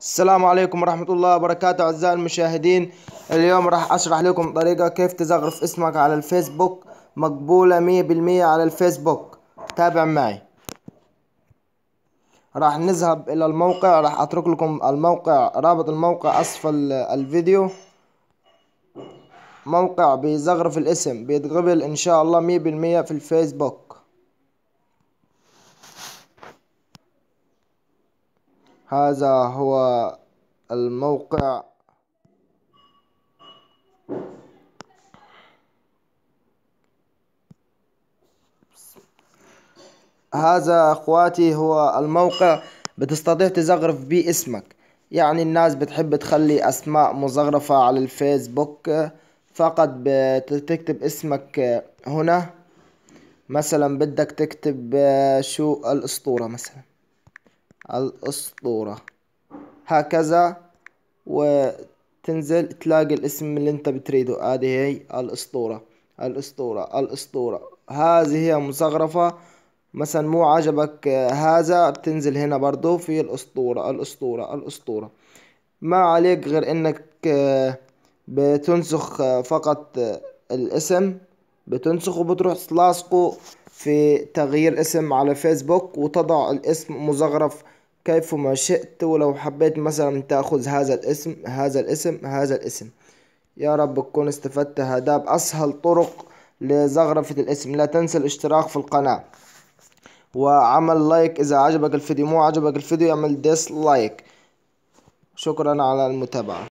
السلام عليكم ورحمة الله وبركاته أعزائي المشاهدين اليوم راح أشرح لكم طريقة كيف تزغرف اسمك على الفيسبوك مقبولة مية بالمية على الفيسبوك تابع معي راح نذهب إلى الموقع راح أترك لكم الموقع رابط الموقع أسفل الفيديو موقع بيزغرف الاسم بيتقبل إن شاء الله مية بالمية في الفيسبوك هذا هو الموقع هذا اخواتي هو الموقع بتستطيع تزغرف بيه اسمك يعني الناس بتحب تخلي اسماء مزغرفة على الفيسبوك فقط بتكتب اسمك هنا مثلا بدك تكتب شو الاسطورة مثلا الاسطورة هكذا وتنزل تلاقي الاسم اللي انت بتريده هذه هي الاسطورة الاسطورة الاسطورة هذه هي مزخرفة مثلا مو عجبك هذا بتنزل هنا برضو في الاسطورة الاسطورة الاسطورة ما عليك غير انك آه، بتنسخ آه، فقط آه، الاسم بتنسخه بتروح تلاصقه في تغيير اسم على فيسبوك وتضع الاسم مزخرف كيف ما شئت ولو حبيت مثلا تأخذ هذا الاسم هذا الاسم هذا الاسم يا رب تكون استفدت هذا بأسهل طرق لزغرفة الاسم لا تنسى الاشتراك في القناة وعمل لايك إذا عجبك الفيديو مو عجبك الفيديو اعمل ديسلايك شكرا على المتابعة